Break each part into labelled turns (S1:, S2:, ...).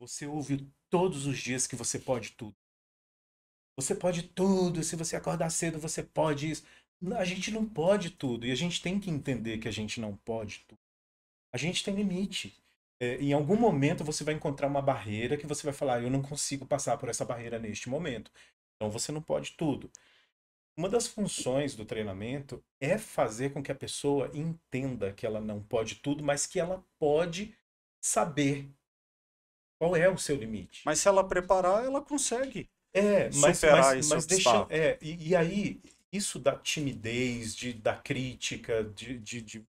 S1: Você ouve todos os dias que você pode tudo. Você pode tudo, se você acordar cedo, você pode isso. A gente não pode tudo e a gente tem que entender que a gente não pode tudo. A gente tem limite. É, em algum momento você vai encontrar uma barreira que você vai falar, ah, eu não consigo passar por essa barreira neste momento. Então você não pode tudo. Uma das funções do treinamento é fazer com que a pessoa entenda que ela não pode tudo, mas que ela pode saber qual é o seu limite?
S2: Mas se ela preparar,
S1: ela consegue.
S2: É, mas, superar mas, mas deixa.
S1: É, e, e, aí, isso da timidez, de, da crítica, de, de, de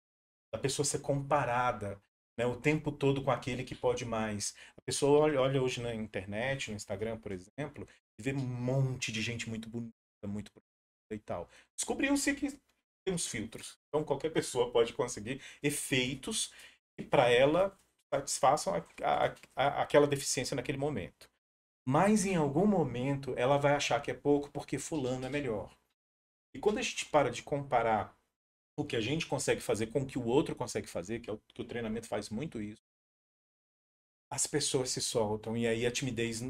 S1: da pessoa ser comparada né, o tempo todo com aquele que pode mais. A pessoa olha, olha hoje na internet, no Instagram, por exemplo, e vê um monte de gente muito bonita, muito bonita e tal. Descobriu-se que tem uns filtros. Então qualquer pessoa pode conseguir efeitos que para ela satisfaçam a, a, a, aquela deficiência naquele momento. Mas em algum momento ela vai achar que é pouco porque fulano é melhor. E quando a gente para de comparar o que a gente consegue fazer com o que o outro consegue fazer, que, é o, que o treinamento faz muito isso, as pessoas se soltam e aí a timidez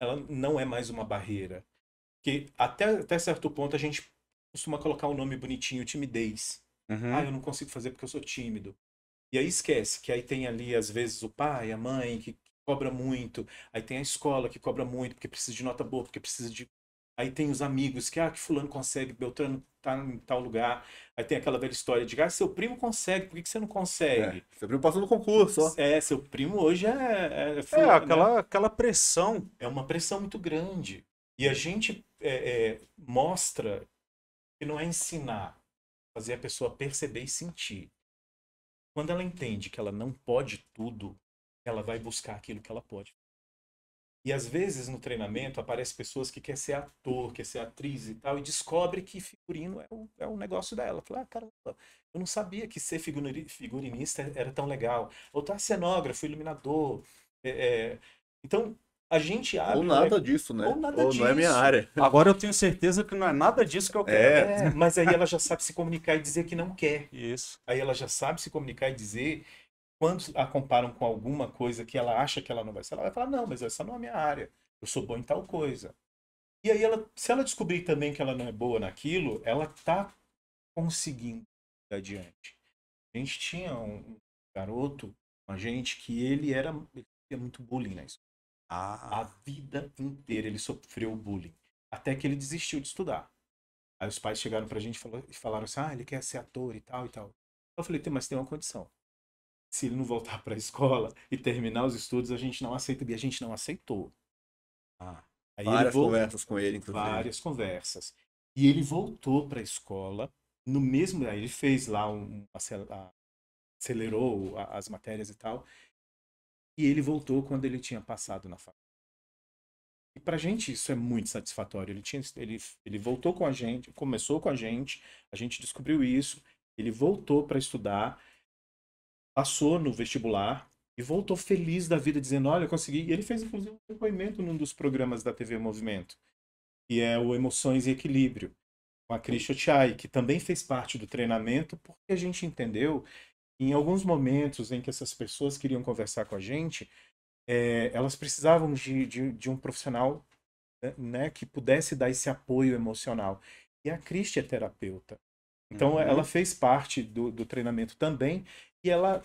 S1: ela não é mais uma barreira. Que até, até certo ponto a gente costuma colocar o um nome bonitinho, timidez. Uhum. Ah, eu não consigo fazer porque eu sou tímido. E aí esquece que aí tem ali, às vezes, o pai, a mãe, que cobra muito, aí tem a escola que cobra muito, porque precisa de nota boa, porque precisa de. Aí tem os amigos que, ah, que fulano consegue, Beltrano tá em tal lugar. Aí tem aquela velha história de, ah, seu primo consegue, por que, que você não é, consegue? É, seu primo passou no concurso, ó. É, seu primo hoje é. É, fulano, é, é né? aquela, né? aquela pressão. É uma pressão muito grande. E a gente é, é, mostra que não é ensinar, fazer a pessoa perceber e sentir. Quando ela entende que ela não pode tudo, ela vai buscar aquilo que ela pode. E às vezes no treinamento aparecem pessoas que querem ser ator, querem ser atriz e tal, e descobre que figurino é o, é o negócio dela. Fala, ah, caramba, eu não sabia que ser figurinista era tão legal. Ou tá cenógrafo, iluminador. É, é... Então, a gente abre. Ou nada né? disso, né? Ou nada Ou disso. não é minha área. Agora
S2: eu tenho certeza que não é nada disso que eu quero. É. É, mas aí ela
S1: já sabe se comunicar e dizer que não quer. Isso. Aí ela já sabe se comunicar e dizer. Quando a comparam com alguma coisa que ela acha que ela não vai ser, ela vai falar: não, mas essa não é minha área. Eu sou bom em tal coisa. E aí, ela, se ela descobrir também que ela não é boa naquilo, ela tá conseguindo ir adiante. A gente tinha um garoto, a gente, que ele era, ele era muito bullying na escola. Ah. A vida inteira ele sofreu bullying. Até que ele desistiu de estudar. Aí os pais chegaram pra gente e falaram assim: ah, ele quer ser ator e tal e tal. Eu falei: tem mas tem uma condição. Se ele não voltar pra escola e terminar os estudos, a gente não aceita. E a gente não aceitou. Ah. Aí várias voltou, conversas com ele, inclusive. Várias conversas. E ele voltou pra escola. No mesmo. Aí ele fez lá um. Acelerou as matérias e tal e ele voltou quando ele tinha passado na faculdade. E a gente isso é muito satisfatório. Ele, tinha, ele, ele voltou com a gente, começou com a gente, a gente descobriu isso, ele voltou para estudar, passou no vestibular e voltou feliz da vida, dizendo: Olha, consegui. E ele fez inclusive um depoimento num dos programas da TV Movimento, que é o Emoções e Equilíbrio, com a Cris Chai que também fez parte do treinamento, porque a gente entendeu em alguns momentos em que essas pessoas queriam conversar com a gente, é, elas precisavam de, de, de um profissional né, né, que pudesse dar esse apoio emocional. E a Cristi é terapeuta. Então, eh, uhum. ela fez parte do, do treinamento também e ela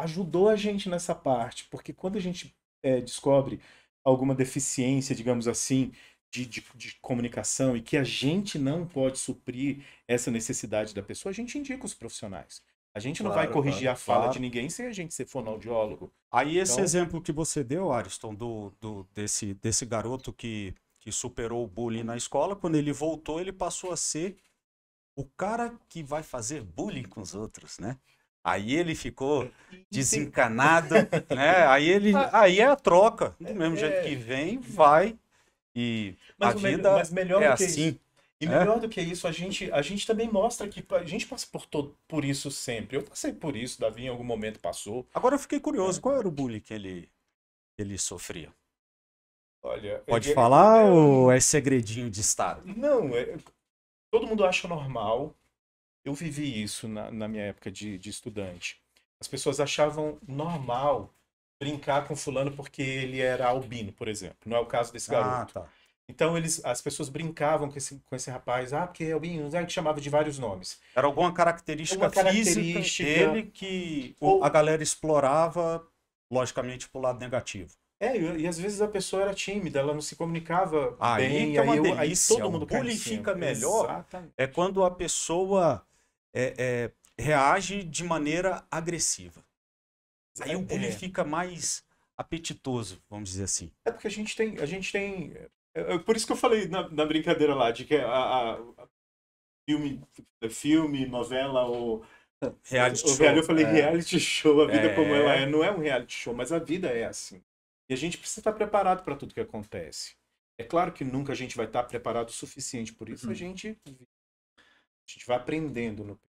S1: ajudou a gente nessa parte, porque quando a gente é, descobre alguma deficiência, digamos assim, de, de, de, comunicação e que a gente não pode suprir essa necessidade da pessoa, a gente indica os profissionais. A gente não claro, vai corrigir claro, a fala claro. de ninguém sem a gente ser fonoaudiólogo. Aí então... esse exemplo que você deu,
S2: Ariston, do, do, desse, desse garoto que, que superou o bullying na escola, quando ele voltou, ele passou a ser o cara que vai fazer bullying com os outros, né? Aí ele ficou é, desencanado, né? Aí ele, aí é a troca,
S1: do mesmo é, jeito que vem, vai e mas a vida melhor, melhor é assim. Isso. E é? melhor é? do que isso, a gente, a gente também mostra que a gente passa por, todo, por isso sempre. Eu passei por isso, Davi em algum momento passou. Agora eu fiquei curioso, é. qual era o bullying que ele, ele sofria? Olha, Pode ele, é, é, falar ele, ou é segredinho de Estado? Não, é, todo mundo acha normal. Eu vivi isso na, na minha época de, de estudante. As pessoas achavam normal brincar com fulano porque ele era albino, por exemplo. Não é o caso desse ah, garoto. Ah, tá. Então eles, as pessoas brincavam com esse, com esse rapaz, ah, porque é o Binho, chamava de vários nomes. Era alguma característica, característica física dele que ou...
S2: a galera explorava, logicamente, o lado negativo.
S1: É, e, e, às vezes a pessoa era tímida, ela não se comunicava aí bem, que é uma aí, delícia, aí todo mundo qualifica melhor Exatamente.
S2: é quando a pessoa é, é, reage de maneira agressiva. Aí o bullying é. fica mais apetitoso, vamos dizer assim.
S1: É porque a gente tem, a gente tem é, é por isso que eu falei na, na brincadeira lá, de que a, a filme, filme, novela ou reality show. eu falei é. reality show, a vida é. como ela é. é. Não é um reality show, mas a vida é assim. E a gente precisa estar preparado para tudo que acontece. É claro que nunca a gente vai estar preparado o suficiente, por isso uhum. a gente
S2: a
S1: gente vai aprendendo no